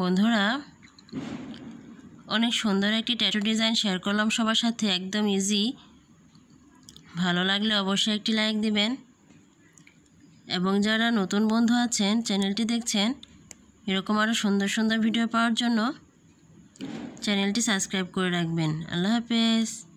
বন্ধুরা অনেক সুন্দর একটি ট্যাটু ডিজাইন শেয়ার করলাম সবার সাথে একদম ইজি ভালো লাগলে অবশ্যই একটি লাইক দিবেন এবং যারা নতুন বন্ধু আছেন চ্যানেলটি দেখছেন এরকম আরও সুন্দর সুন্দর ভিডিও পাওয়ার জন্য চ্যানেলটি সাবস্ক্রাইব করে রাখবেন আল্লাহ হাফেজ